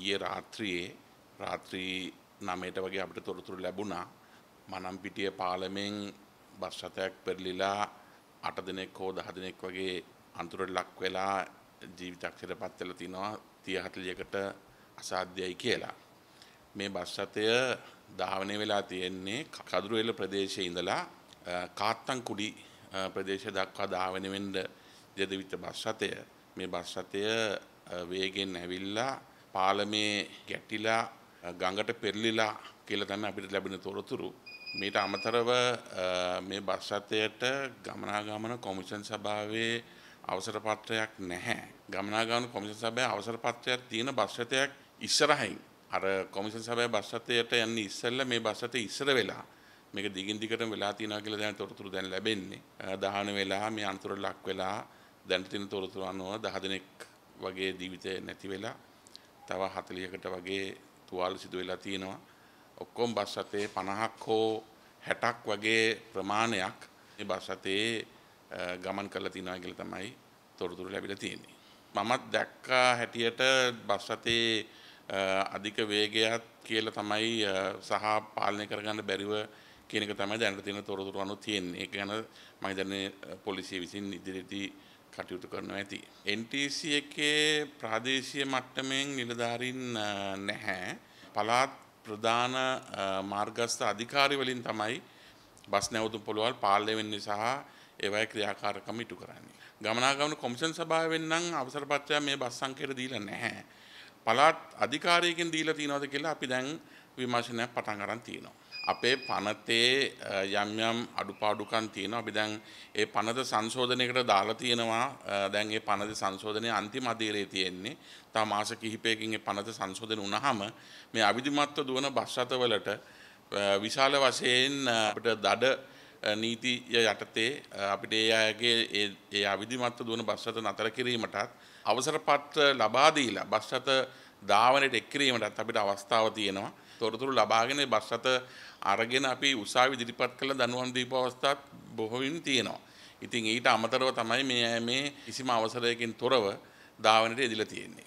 ඊයේ රාත්‍රියේ රාත්‍රී 9ට වගේ අපිට තොරතුරු ලැබුණා මනම්පිටිය පාලමෙන් බස් රථයක් පෙරලිලා 8 දිනක් හෝ 10 දිනක් වගේ අන්තරට ලක් වෙලා ජීවිතක්ෂරපත් වෙලා තිනවා 30 40කට අසාධ්‍යයි කියලා. මේ බස් රථය ධාවනය වෙලා තියෙන්නේ කදුරුවෙල ප්‍රදේශයේ ඉඳලා කාත්තන්කුඩි ප්‍රදේශය දක්වා ධාවනය වෙන්න ජදවිත බස් රථය. මේ බස් රථය වේගෙන් ඇවිල්ලා පාලමේ ගැටිලා ගඟට පෙරලිලා කියලා තමයි අපිට ලැබෙන තොරතුරු. මීට අමතරව මේ බස් රථයට ගමනාගමන කොමිෂන් සභාවේ අවසර පත්‍රයක් නැහැ. ගමනාගමන කොමිෂන් සභාවේ අවසර පත්‍රයක් තියෙන බස් රථයක් ඉස්සරහින් අර කොමිෂන් සභාවේ බස් රථයට යන්නේ ඉස්සෙල්ලා මේ බස් රථය ඉස්සර වෙලා මේක දිගින් දිගටම වෙලා තියෙනවා කියලා දැන් තොරතුරු දැන් ලැබෙන්නේ. දහන වෙලා මේ අනතුර ලක් වෙලා දැන් තියෙන තොරතුරු අනුව 10 දිනක් වගේ ජීවිතේ නැති වෙලා තව 40කට වගේ තුවාල සිදු වෙලා තියෙනවා. ඔක්කොම බස් රථයේ 50ක් හෝ 60ක් වගේ ප්‍රමාණයක් මේ බස් රථයේ ගමන් කරලා තිනවා කියලා තමයි තොරතුරු ලැබිලා තියෙන්නේ. මමත් දැක්කා හැටියට බස් රථයේ අධික වේගයක් කියලා තමයි සහ පාලනය කරගන්න බැරිව කියන එක තමයි දැනට තියෙන තොරතුරු අනුව තියෙන්නේ. ඒක ගැන මම හිතන්නේ පොලිසිය විසින් ඉදිරියේදී කටයුතු කරනවා ඇති. NTC එකේ ප්‍රාදේශීය මට්ටමෙන් නිලධාරීන් නැහැ. පළාත් ප්‍රධාන මාර්ගස්ථ අධිකාරිවලින් තමයි බස් නැවතුම් පොළවල් පාලනය වෙන්නේ සහ ඒවයි ක්‍රියාකාරකම ඉටු කරන්නේ. ගමනාගමන කොමිෂන් සභාවෙන් නම් අවසර පත්‍රය මේ බස් සංකේත දීලා නැහැ. පළාත් අධිකාරියකින් දීලා තියනවාද කියලා අපි දැන් විමර්ශනයක් පටන් ගන්න තියෙනවා. අපේ පනතේ යම් යම් අඩුපාඩුකම් තියෙනවා. අපි දැන් ඒ පනත සංශෝධනයකට දාලා තියෙනවා. දැන් ඒ පනත සංශෝධනයේ අන්තිම අධීරයේ තියෙන්නේ. තව මාස කිහිපයකින් ඒ පනත සංශෝධන වුණාම මේ අවිධිමත්ව දුවන බස් රථවලට විශාල වශයෙන් අපිට දඩ නීතිය යටතේ අපිට ඒ අයගේ ඒ ඒ අවිධිමත්ව දුවන බස් රථ නතර කිරීමටත් අවසර පත්‍ර ලබා දීලා බස් රථ ධාවනයට එක් කිරීමටත් අපිට අවස්ථාව තියෙනවා. තොරතුරු ලබාගෙන බස් රථ අරගෙන අපි උසාවි ඉදිරිපත් කළ දනුවන් දීප අවස්ථාත් බොහෝයින් තියෙනවා. ඉතින් ඊට අමතරව තමයි මේ මේ කිසිම අවසරයකින් තොරව ධාවනයට ඉදිලා තියෙන්නේ.